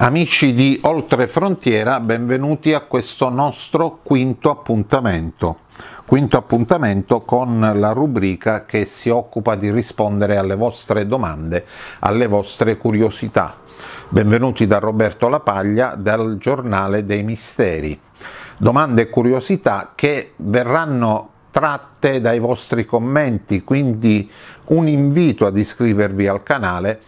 Amici di Oltre Frontiera, benvenuti a questo nostro quinto appuntamento. Quinto appuntamento con la rubrica che si occupa di rispondere alle vostre domande, alle vostre curiosità. Benvenuti da Roberto Lapaglia dal Giornale dei Misteri. Domande e curiosità che verranno tratte dai vostri commenti, quindi un invito ad iscrivervi al canale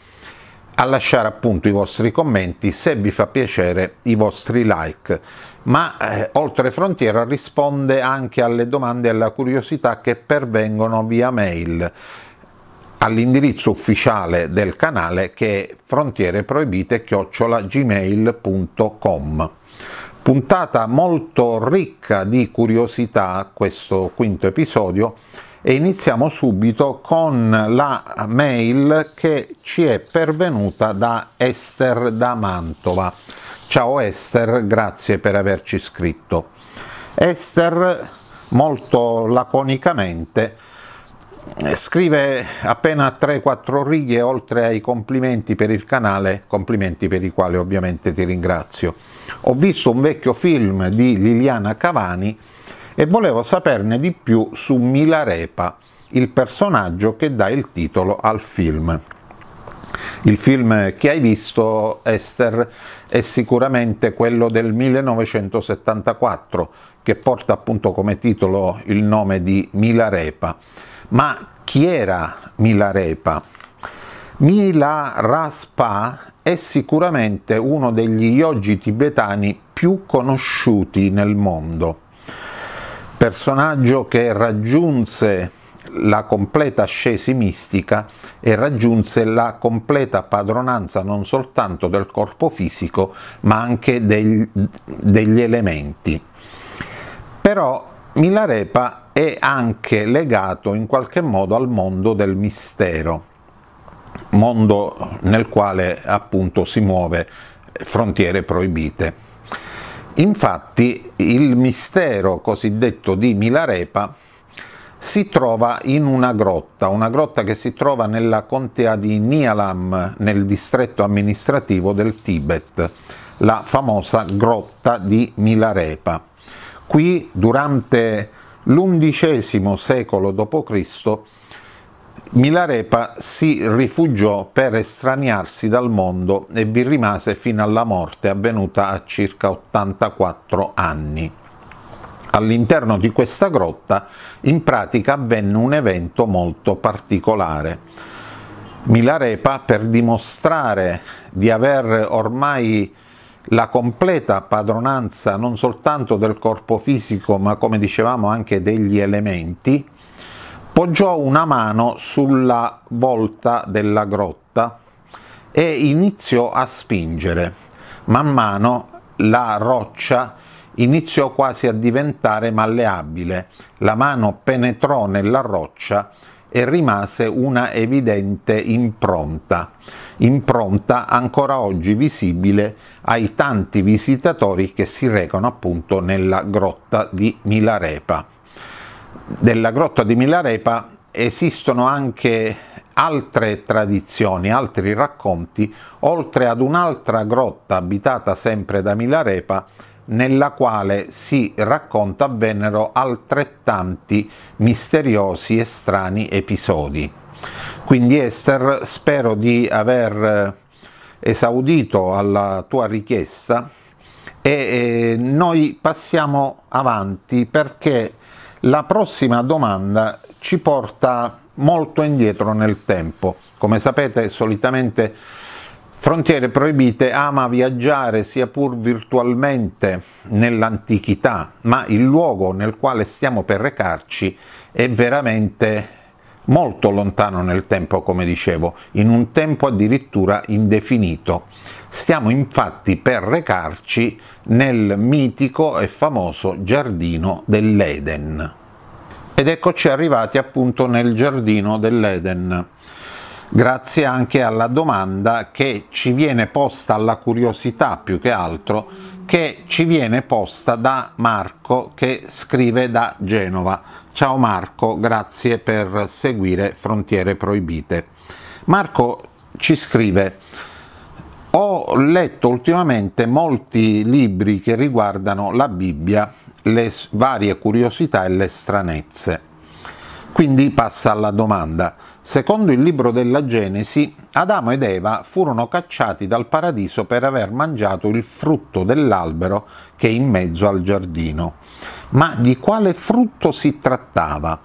a lasciare appunto i vostri commenti, se vi fa piacere i vostri like, ma eh, Oltre Frontiera risponde anche alle domande e alla curiosità che pervengono via mail all'indirizzo ufficiale del canale che è frontiereproibite-gmail.com. Puntata molto ricca di curiosità questo quinto episodio e iniziamo subito con la mail che ci è pervenuta da Esther da Mantova. Ciao Esther, grazie per averci scritto. Esther, molto laconicamente, scrive appena 3-4 righe oltre ai complimenti per il canale, complimenti per i quali ovviamente ti ringrazio. Ho visto un vecchio film di Liliana Cavani e volevo saperne di più su Milarepa, il personaggio che dà il titolo al film. Il film che hai visto, Esther, è sicuramente quello del 1974, che porta appunto come titolo il nome di Milarepa. Ma chi era Milarepa? Mila Raspa è sicuramente uno degli yogi tibetani più conosciuti nel mondo personaggio che raggiunse la completa scesi mistica e raggiunse la completa padronanza non soltanto del corpo fisico ma anche degli, degli elementi. Però Milarepa è anche legato in qualche modo al mondo del mistero, mondo nel quale appunto si muove frontiere proibite. Infatti il mistero cosiddetto di Milarepa si trova in una grotta, una grotta che si trova nella contea di Nialam, nel distretto amministrativo del Tibet, la famosa grotta di Milarepa. Qui, durante l'undicesimo secolo d.C., Milarepa si rifugiò per estraniarsi dal mondo e vi rimase fino alla morte avvenuta a circa 84 anni. All'interno di questa grotta in pratica avvenne un evento molto particolare. Milarepa per dimostrare di aver ormai la completa padronanza non soltanto del corpo fisico ma come dicevamo anche degli elementi, Poggiò una mano sulla volta della grotta e iniziò a spingere. Man mano la roccia iniziò quasi a diventare malleabile. La mano penetrò nella roccia e rimase una evidente impronta, impronta ancora oggi visibile ai tanti visitatori che si recano appunto nella grotta di Milarepa della grotta di Milarepa esistono anche altre tradizioni, altri racconti, oltre ad un'altra grotta abitata sempre da Milarepa, nella quale si racconta avvennero altrettanti misteriosi e strani episodi. Quindi Esther, spero di aver eh, esaudito alla tua richiesta e eh, noi passiamo avanti perché la prossima domanda ci porta molto indietro nel tempo. Come sapete, solitamente Frontiere Proibite ama viaggiare sia pur virtualmente nell'antichità, ma il luogo nel quale stiamo per recarci è veramente molto lontano nel tempo, come dicevo, in un tempo addirittura indefinito. Stiamo infatti per recarci nel mitico e famoso giardino dell'Eden. Ed eccoci arrivati appunto nel giardino dell'Eden grazie anche alla domanda che ci viene posta, alla curiosità più che altro, che ci viene posta da Marco che scrive da Genova. Ciao Marco, grazie per seguire Frontiere Proibite. Marco ci scrive ho letto ultimamente molti libri che riguardano la Bibbia, le varie curiosità e le stranezze. Quindi passa alla domanda. Secondo il libro della Genesi, Adamo ed Eva furono cacciati dal paradiso per aver mangiato il frutto dell'albero che è in mezzo al giardino. Ma di quale frutto si trattava?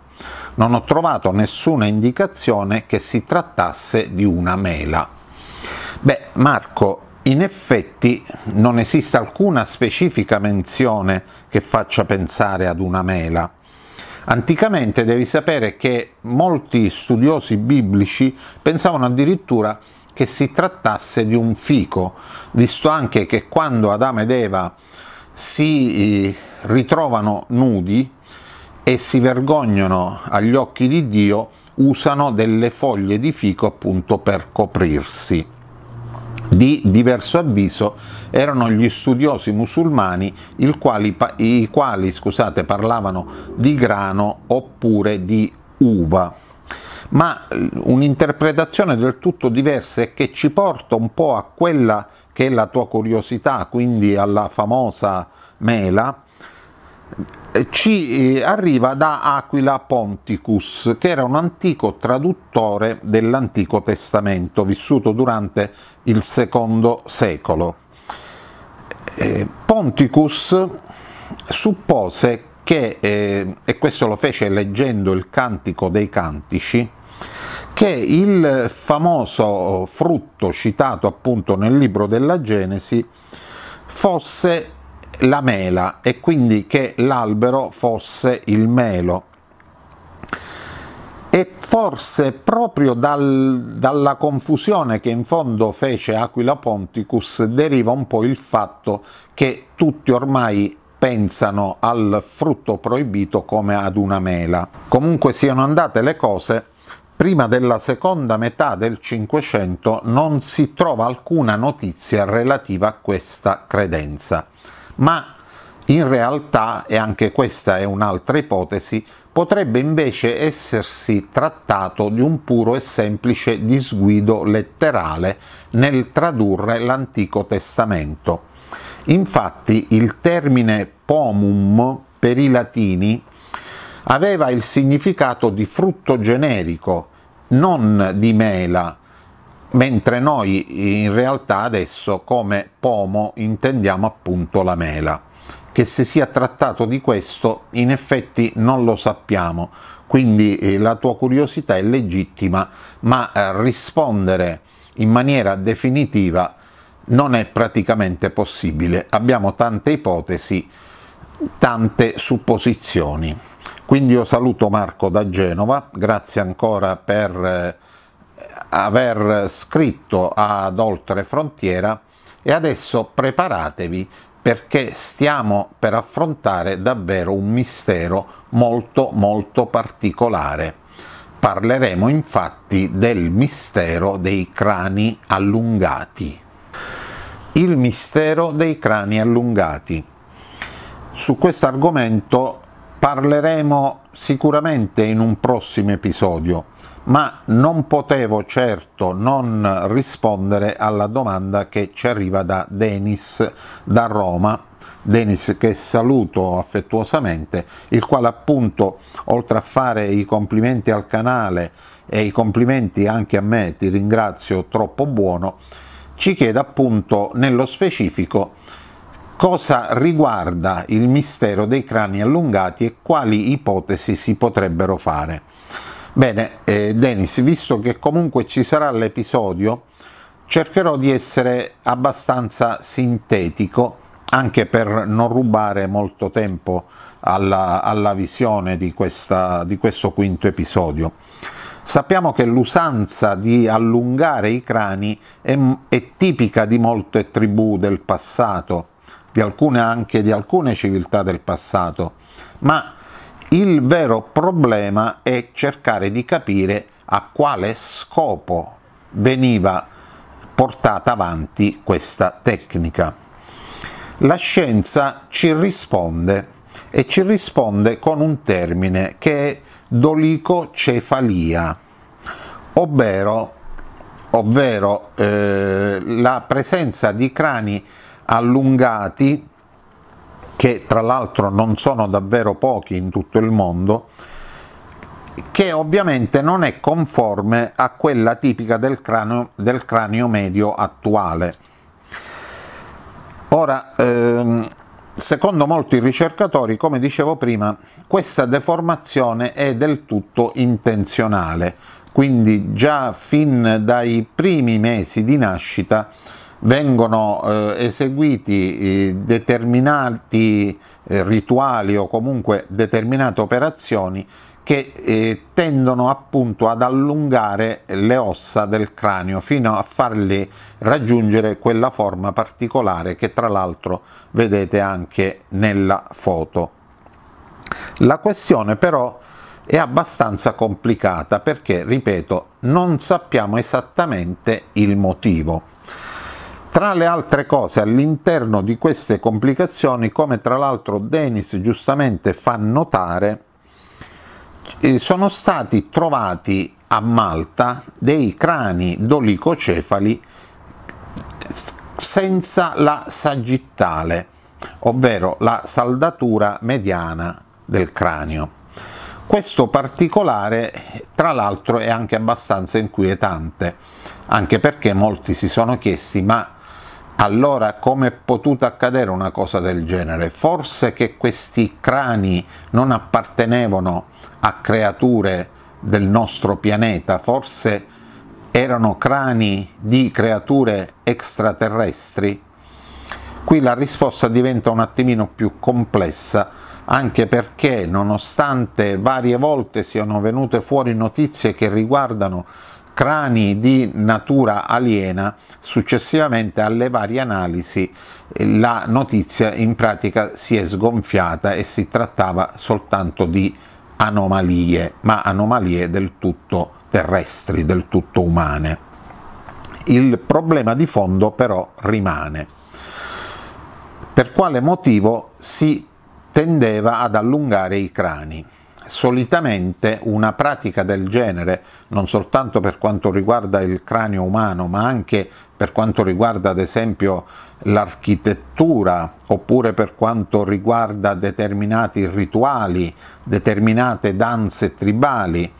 Non ho trovato nessuna indicazione che si trattasse di una mela. Beh, Marco, in effetti non esiste alcuna specifica menzione che faccia pensare ad una mela. Anticamente devi sapere che molti studiosi biblici pensavano addirittura che si trattasse di un fico, visto anche che quando Adamo ed Eva si eh, ritrovano nudi e si vergognano agli occhi di Dio, usano delle foglie di fico appunto per coprirsi. Di diverso avviso erano gli studiosi musulmani quali, i quali scusate, parlavano di grano oppure di uva. Ma eh, un'interpretazione del tutto diversa e che ci porta un po' a quella che è la tua curiosità, quindi alla famosa mela, eh, ci eh, arriva da Aquila Ponticus, che era un antico traduttore dell'Antico Testamento, vissuto durante il secondo secolo. Eh, Ponticus suppose che, e questo lo fece leggendo il Cantico dei Cantici, che il famoso frutto citato appunto nel libro della Genesi fosse la mela e quindi che l'albero fosse il melo. E forse proprio dal, dalla confusione che in fondo fece Aquila Ponticus deriva un po' il fatto che tutti ormai pensano al frutto proibito come ad una mela. Comunque siano andate le cose, prima della seconda metà del Cinquecento non si trova alcuna notizia relativa a questa credenza ma in realtà, e anche questa è un'altra ipotesi, potrebbe invece essersi trattato di un puro e semplice disguido letterale nel tradurre l'Antico Testamento. Infatti il termine pomum per i latini aveva il significato di frutto generico, non di mela, mentre noi in realtà adesso come pomo intendiamo appunto la mela. Che se sia trattato di questo in effetti non lo sappiamo, quindi eh, la tua curiosità è legittima, ma eh, rispondere in maniera definitiva non è praticamente possibile. Abbiamo tante ipotesi, tante supposizioni. Quindi io saluto Marco da Genova, grazie ancora per eh, aver scritto ad Oltre Frontiera e adesso preparatevi perché stiamo per affrontare davvero un mistero molto molto particolare. Parleremo infatti del mistero dei crani allungati. Il mistero dei crani allungati. Su questo argomento Parleremo sicuramente in un prossimo episodio, ma non potevo certo non rispondere alla domanda che ci arriva da Denis da Roma, Denis che saluto affettuosamente, il quale appunto oltre a fare i complimenti al canale e i complimenti anche a me, ti ringrazio, troppo buono, ci chiede appunto nello specifico cosa riguarda il mistero dei crani allungati e quali ipotesi si potrebbero fare. Bene, eh, Denis, visto che comunque ci sarà l'episodio, cercherò di essere abbastanza sintetico anche per non rubare molto tempo alla, alla visione di, questa, di questo quinto episodio. Sappiamo che l'usanza di allungare i crani è, è tipica di molte tribù del passato, di alcune anche di alcune civiltà del passato, ma il vero problema è cercare di capire a quale scopo veniva portata avanti questa tecnica. La scienza ci risponde e ci risponde con un termine che è dolicocefalia, ovvero, ovvero eh, la presenza di crani allungati, che tra l'altro non sono davvero pochi in tutto il mondo, che ovviamente non è conforme a quella tipica del cranio, del cranio medio attuale. Ora, ehm, secondo molti ricercatori, come dicevo prima, questa deformazione è del tutto intenzionale, quindi già fin dai primi mesi di nascita vengono eh, eseguiti eh, determinati eh, rituali o comunque determinate operazioni che eh, tendono appunto ad allungare le ossa del cranio fino a farle raggiungere quella forma particolare che tra l'altro vedete anche nella foto. La questione però è abbastanza complicata perché, ripeto, non sappiamo esattamente il motivo. Tra le altre cose, all'interno di queste complicazioni, come tra l'altro Denis giustamente fa notare, eh, sono stati trovati a Malta dei crani dolicocefali senza la sagittale, ovvero la saldatura mediana del cranio. Questo particolare, tra l'altro, è anche abbastanza inquietante, anche perché molti si sono chiesti ma allora come è potuta accadere una cosa del genere? Forse che questi crani non appartenevano a creature del nostro pianeta, forse erano crani di creature extraterrestri? Qui la risposta diventa un attimino più complessa, anche perché nonostante varie volte siano venute fuori notizie che riguardano crani di natura aliena, successivamente alle varie analisi eh, la notizia in pratica si è sgonfiata e si trattava soltanto di anomalie, ma anomalie del tutto terrestri, del tutto umane. Il problema di fondo però rimane. Per quale motivo si tendeva ad allungare i crani? solitamente una pratica del genere, non soltanto per quanto riguarda il cranio umano, ma anche per quanto riguarda ad esempio l'architettura oppure per quanto riguarda determinati rituali, determinate danze tribali,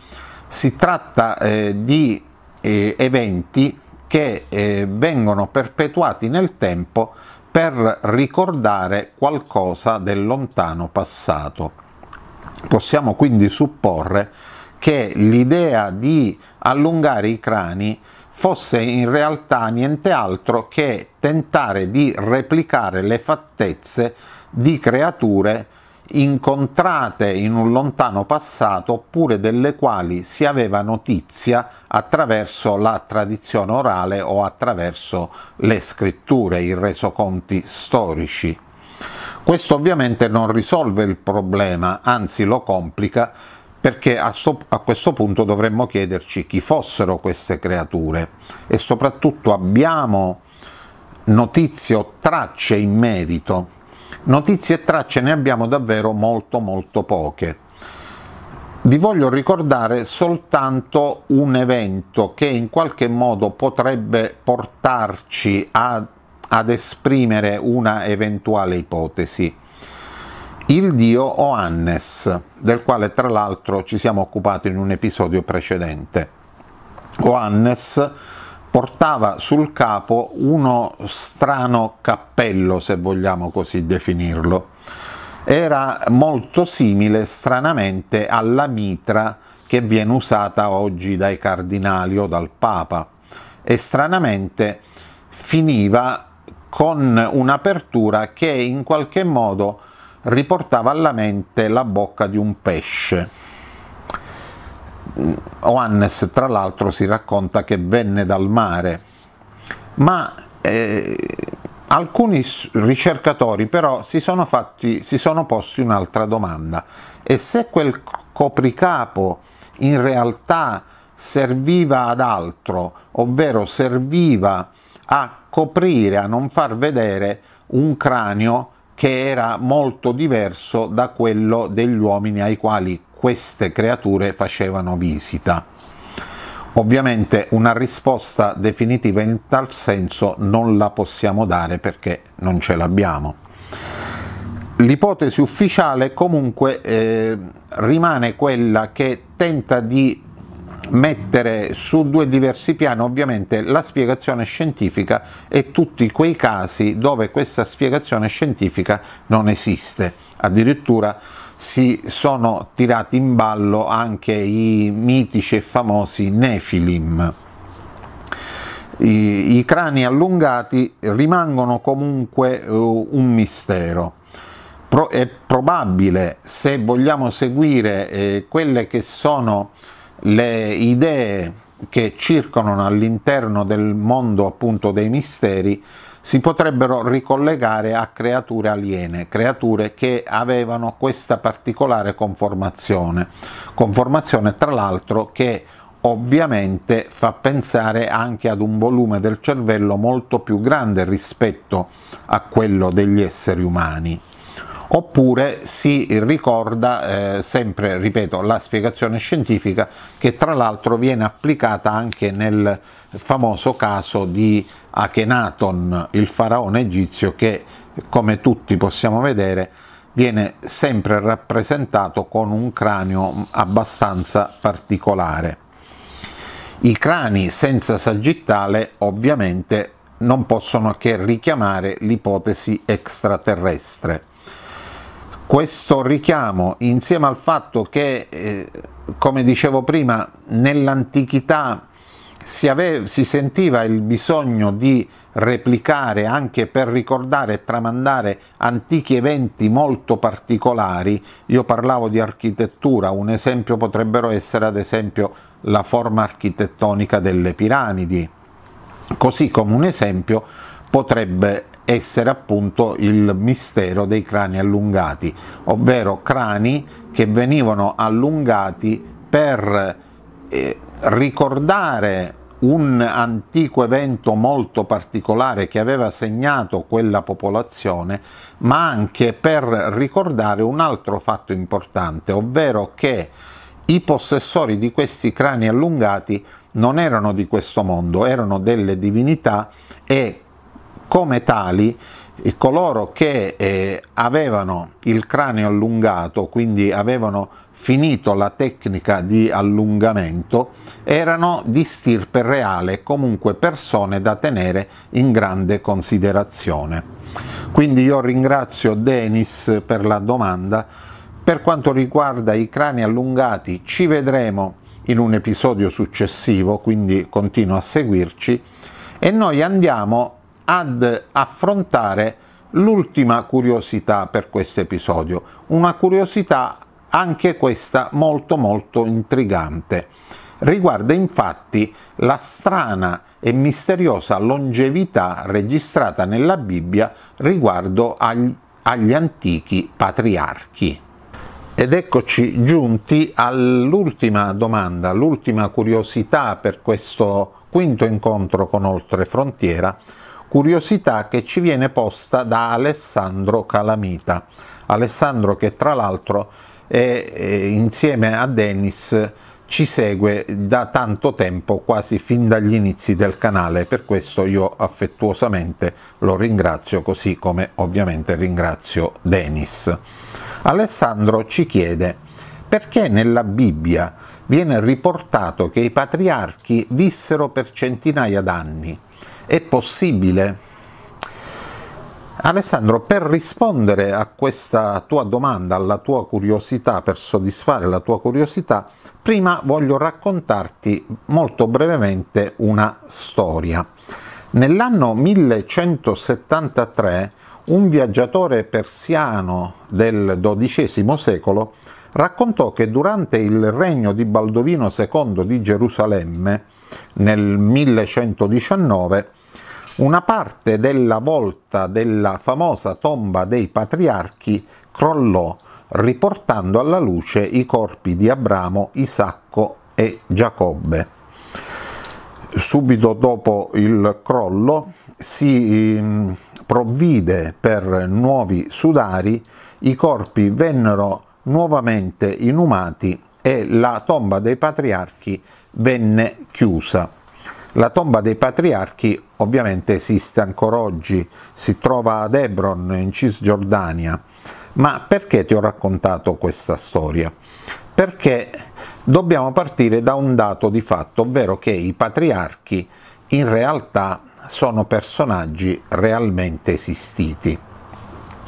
si tratta eh, di eh, eventi che eh, vengono perpetuati nel tempo per ricordare qualcosa del lontano passato. Possiamo quindi supporre che l'idea di allungare i crani fosse in realtà niente altro che tentare di replicare le fattezze di creature incontrate in un lontano passato oppure delle quali si aveva notizia attraverso la tradizione orale o attraverso le scritture, i resoconti storici. Questo ovviamente non risolve il problema, anzi lo complica perché a, so, a, questo punto dovremmo chiederci chi fossero queste creature e soprattutto abbiamo notizie o tracce in merito. Notizie e tracce ne abbiamo davvero molto molto poche. Vi voglio ricordare soltanto un evento che in qualche modo potrebbe portarci a ad esprimere una eventuale ipotesi. Il dio Oannes, del quale tra l'altro ci siamo occupati in un episodio precedente. Oannes portava sul capo uno strano cappello, se vogliamo così definirlo. Era molto simile stranamente alla mitra che viene usata oggi dai cardinali o dal papa e stranamente finiva con un'apertura che in qualche modo riportava alla mente la bocca di un pesce. Oannes, tra l'altro, si racconta che venne dal mare, ma eh, alcuni ricercatori però si sono, fatti, si sono posti un'altra domanda. E se quel copricapo in realtà serviva ad altro, ovvero serviva a coprire, a non far vedere un cranio che era molto diverso da quello degli uomini ai quali queste creature facevano visita. Ovviamente una risposta definitiva in tal senso non la possiamo dare perché non ce l'abbiamo. L'ipotesi ufficiale comunque eh, rimane quella che tenta di mettere su due diversi piani ovviamente la spiegazione scientifica e tutti quei casi dove questa spiegazione scientifica non esiste. Addirittura si sono tirati in ballo anche i mitici e famosi Nefilim. I, i crani allungati rimangono comunque uh, un mistero è probabile se vogliamo seguire eh, quelle che sono le idee che circolano all'interno del mondo appunto dei misteri si potrebbero ricollegare a creature aliene, creature che avevano questa particolare conformazione, conformazione tra l'altro che ovviamente fa pensare anche ad un volume del cervello molto più grande rispetto a quello degli esseri umani oppure si ricorda eh, sempre, ripeto, la spiegazione scientifica che tra l'altro viene applicata anche nel famoso caso di Akhenaton, il faraone egizio che come tutti possiamo vedere viene sempre rappresentato con un cranio abbastanza particolare. I crani senza sagittale ovviamente non possono che richiamare l'ipotesi extraterrestre questo richiamo insieme al fatto che, eh, come dicevo prima, nell'antichità si, aveva, si, sentiva il bisogno di replicare anche per ricordare e tramandare antichi eventi molto particolari. Io parlavo di architettura, un esempio potrebbero essere ad esempio la forma architettonica delle piramidi, così come un esempio potrebbe essere appunto il mistero dei crani allungati, ovvero crani che venivano allungati per eh, ricordare un antico evento molto particolare che aveva segnato quella popolazione, ma anche per ricordare un altro fatto importante, ovvero che i possessori di questi crani allungati non erano di questo mondo, erano delle divinità e come tali coloro che eh, avevano il cranio allungato, quindi avevano finito la tecnica di allungamento, erano di stirpe reale, comunque persone da tenere in grande considerazione. Quindi io ringrazio Denis per la domanda. Per quanto riguarda i crani allungati, ci vedremo in un episodio successivo, quindi continua a seguirci e noi andiamo ad affrontare l'ultima curiosità per questo episodio, una curiosità anche questa molto molto intrigante. Riguarda infatti la strana e misteriosa longevità registrata nella Bibbia riguardo agli, agli antichi patriarchi. Ed eccoci giunti all'ultima domanda, l'ultima curiosità per questo quinto incontro con Oltre Frontiera, curiosità che ci viene posta da Alessandro Calamita. Alessandro che tra l'altro è, è, insieme a Dennis ci segue da tanto tempo, quasi fin dagli inizi del canale, per questo io affettuosamente lo ringrazio, così come ovviamente ringrazio Denis. Alessandro ci chiede perché nella Bibbia viene riportato che i patriarchi vissero per centinaia d'anni, è possibile? Alessandro, per rispondere a questa tua domanda, alla tua curiosità, per soddisfare la tua curiosità, prima voglio raccontarti molto brevemente una storia. Nell'anno 1173 un viaggiatore persiano del XII secolo raccontò che durante il regno di Baldovino II di Gerusalemme nel 1119 una parte della volta della famosa tomba dei patriarchi crollò riportando alla luce i corpi di Abramo, Isacco e Giacobbe subito dopo il crollo si ehm, provvide per nuovi sudari, i corpi vennero nuovamente inumati e la tomba dei patriarchi venne chiusa. La tomba dei patriarchi ovviamente esiste ancora oggi, si trova ad Hebron in Cisgiordania. Ma perché ti ho raccontato questa storia? Perché dobbiamo partire da un dato di fatto, ovvero che i patriarchi in realtà sono personaggi realmente esistiti.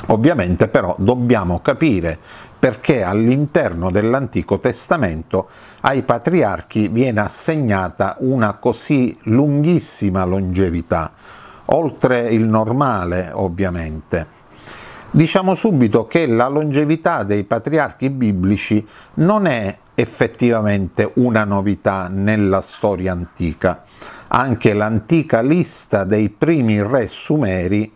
Ovviamente però dobbiamo capire perché all'interno dell'Antico Testamento ai patriarchi viene assegnata una così lunghissima longevità, oltre il normale ovviamente. Diciamo subito che la longevità dei patriarchi biblici non è effettivamente una novità nella storia antica. Anche l'antica lista dei primi re sumeri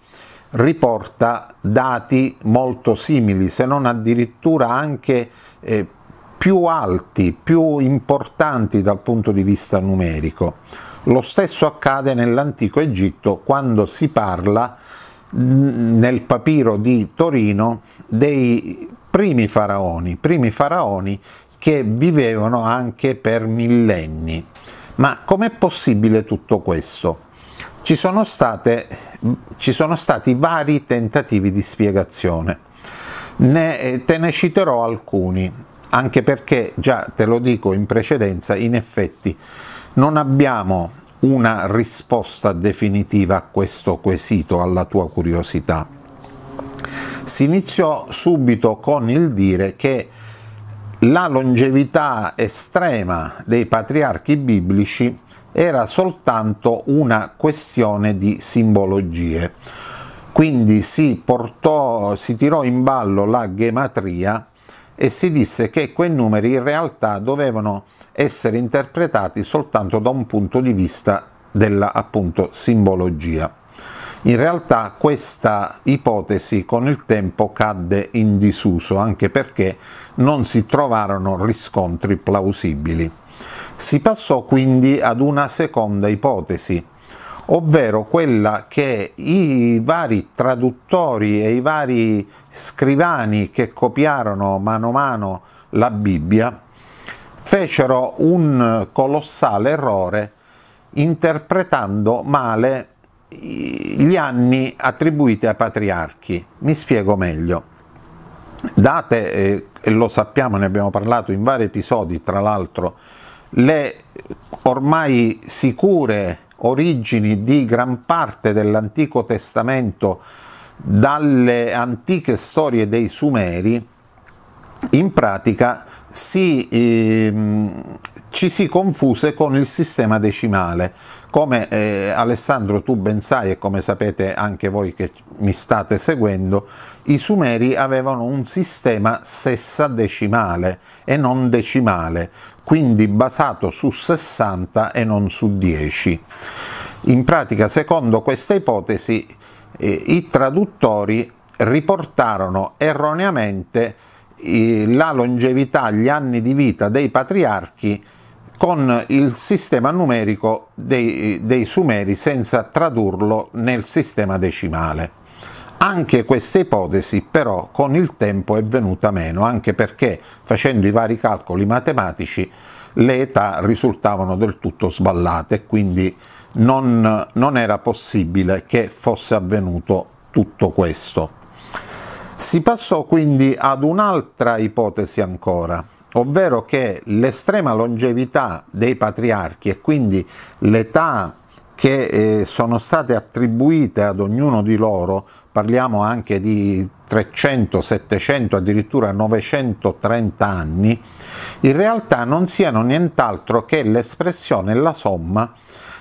riporta dati molto simili, se non addirittura anche eh, più alti, più importanti dal punto di vista numerico. Lo stesso accade nell'antico Egitto quando si parla nel papiro di Torino dei primi faraoni, primi faraoni che vivevano anche per millenni. Ma com'è possibile tutto questo? Ci sono, state, ci sono stati vari tentativi di spiegazione. Ne, eh, te ne citerò alcuni, anche perché già te lo dico in precedenza, in effetti non abbiamo una risposta definitiva a questo quesito, alla tua curiosità. Si iniziò subito con il dire che la longevità estrema dei patriarchi biblici era soltanto una questione di simbologie. Quindi si, portò, si tirò in ballo la gematria e si disse che quei numeri in realtà dovevano essere interpretati soltanto da un punto di vista della appunto simbologia. In realtà questa ipotesi con il tempo cadde in disuso anche perché non si trovarono riscontri plausibili. Si passò quindi ad una seconda ipotesi, ovvero quella che i vari traduttori e i vari scrivani che copiarono mano a mano la Bibbia fecero un colossale errore interpretando male gli anni attribuiti ai patriarchi. Mi spiego meglio. Date, eh, lo sappiamo, ne abbiamo parlato in vari episodi, tra l'altro, le ormai sicure origini di gran parte dell'Antico Testamento dalle antiche storie dei Sumeri, in pratica si, ehm, ci si confuse con il sistema decimale. Come eh, Alessandro tu ben sai e come sapete anche voi che mi state seguendo, i Sumeri avevano un sistema sessadecimale e non decimale, quindi basato su 60 e non su 10. In pratica, secondo questa ipotesi, eh, i traduttori riportarono erroneamente la longevità, gli anni di vita dei patriarchi con il sistema numerico dei, dei, Sumeri senza tradurlo nel sistema decimale. Anche questa ipotesi però con il tempo è venuta meno, anche perché facendo i vari calcoli matematici le età risultavano del tutto sballate e quindi non, non era possibile che fosse avvenuto tutto questo. Si passò quindi ad un'altra ipotesi ancora, ovvero che l'estrema longevità dei patriarchi e quindi l'età che eh, sono state attribuite ad ognuno di loro, parliamo anche di 300, 700, addirittura 930 anni, in realtà non siano nient'altro che l'espressione la somma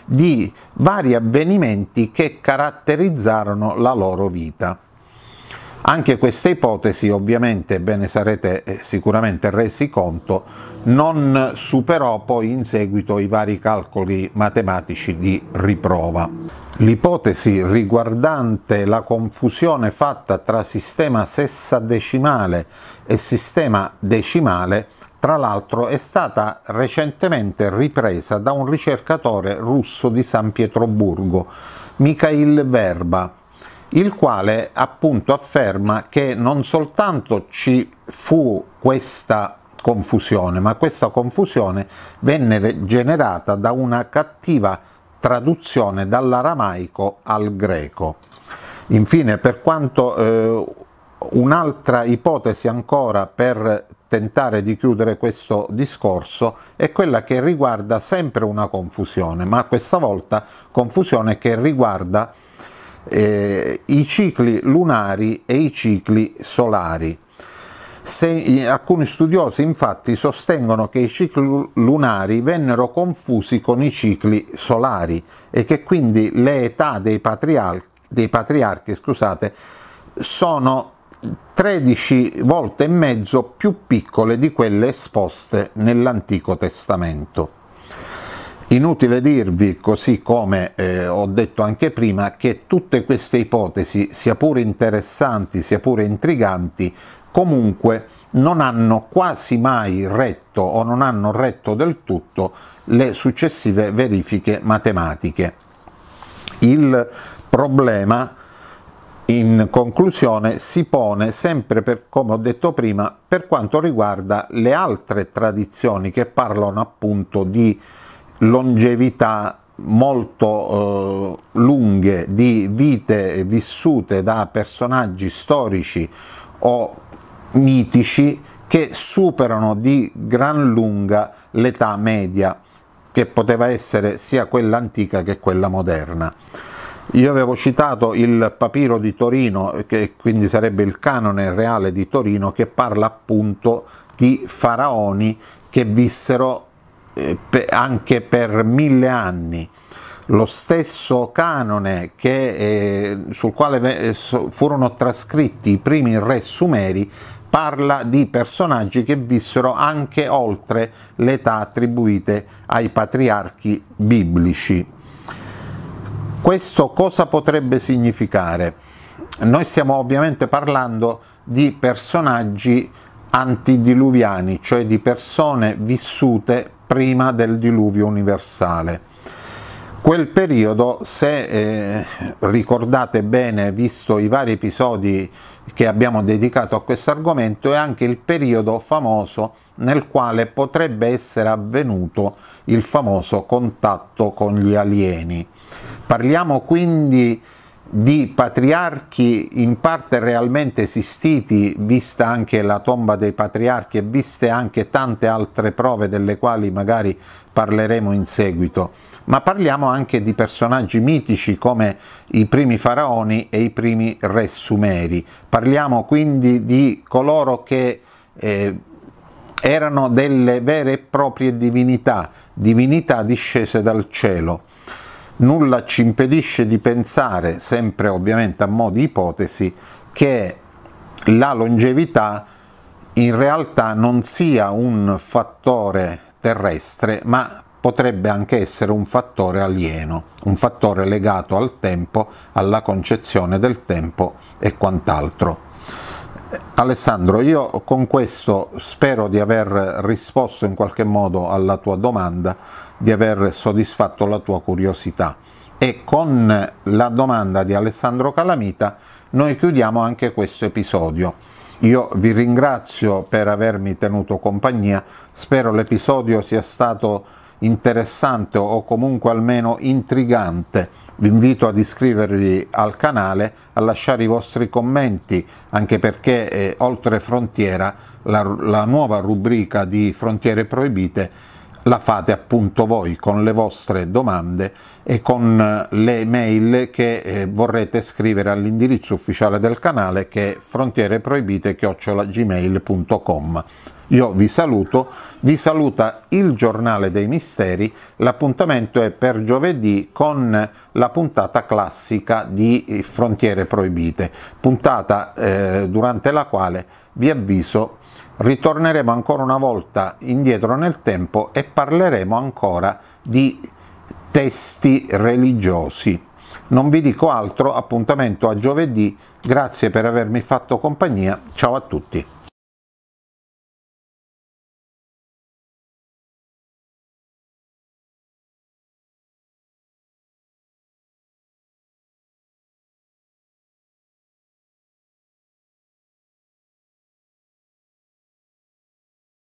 di vari avvenimenti che caratterizzarono la loro vita. Anche questa ipotesi ovviamente, ve ne sarete eh, sicuramente resi conto, non superò poi in seguito i vari calcoli matematici di riprova. L'ipotesi riguardante la confusione fatta tra sistema sessadecimale e sistema decimale, tra l'altro è stata recentemente ripresa da un ricercatore russo di San Pietroburgo, Mikhail Verba, il quale appunto afferma che non soltanto ci fu questa confusione, ma questa confusione venne generata da una cattiva traduzione dall'aramaico al greco. Infine, per quanto eh, un'altra ipotesi ancora per tentare di chiudere questo discorso è quella che riguarda sempre una confusione, ma questa volta confusione che riguarda eh, i cicli lunari e i cicli solari. Se, alcuni studiosi infatti sostengono che i cicli lunari vennero confusi con i cicli solari e che quindi le età dei patriarchi, dei patriarchi scusate, sono 13 volte e mezzo più piccole di quelle esposte nell'Antico Testamento. Inutile dirvi, così come eh, ho detto anche prima, che tutte queste ipotesi, sia pure interessanti, sia pure intriganti, comunque non hanno quasi mai retto o non hanno retto del tutto le successive verifiche matematiche. Il problema in conclusione si pone sempre per, come ho detto prima per quanto riguarda le altre tradizioni che parlano appunto di longevità molto eh, lunghe di vite vissute da personaggi storici o mitici che superano di gran lunga l'età media che poteva essere sia quella antica che quella moderna. Io avevo citato il papiro di Torino, che quindi sarebbe il canone reale di Torino, che parla appunto di faraoni che vissero anche per mille anni. Lo stesso canone che, eh, sul quale eh, furono trascritti i primi re sumeri parla di personaggi che vissero anche oltre l'età attribuite ai patriarchi biblici. Questo cosa potrebbe significare? Noi stiamo ovviamente parlando di personaggi antidiluviani, cioè di persone vissute prima del diluvio universale. Quel periodo, se eh, ricordate bene, visto i vari episodi che abbiamo dedicato a questo argomento, è anche il periodo famoso nel quale potrebbe essere avvenuto il famoso contatto con gli alieni. Parliamo quindi di di patriarchi in parte realmente esistiti, vista anche la tomba dei patriarchi e viste anche tante altre prove delle quali magari parleremo in seguito, ma parliamo anche di personaggi mitici come i primi faraoni e i primi re sumeri. Parliamo quindi di coloro che eh, erano delle vere e proprie divinità, divinità discese dal cielo nulla ci impedisce di pensare, sempre ovviamente a mo' di ipotesi, che la longevità in realtà non sia un fattore terrestre, ma potrebbe anche essere un fattore alieno, un fattore legato al tempo, alla concezione del tempo e quant'altro. Alessandro, io con questo spero di aver risposto in qualche modo alla tua domanda, di aver soddisfatto la tua curiosità e con la domanda di Alessandro Calamita noi chiudiamo anche questo episodio. Io vi ringrazio per avermi tenuto compagnia, spero l'episodio sia stato interessante o comunque almeno intrigante vi invito ad iscrivervi al canale a lasciare i vostri commenti anche perché eh, oltre frontiera la, la nuova rubrica di frontiere proibite la fate appunto voi con le vostre domande e con eh, le mail che eh, vorrete scrivere all'indirizzo ufficiale del canale che è frontiereproibite.gmail.com Io vi saluto, vi saluta il giornale dei misteri, l'appuntamento è per giovedì con la puntata classica di eh, Frontiere Proibite, puntata eh, durante la quale vi avviso, ritorneremo ancora una volta indietro nel tempo e parleremo ancora di testi religiosi. Non vi dico altro, appuntamento a giovedì, grazie per avermi fatto compagnia, ciao a tutti.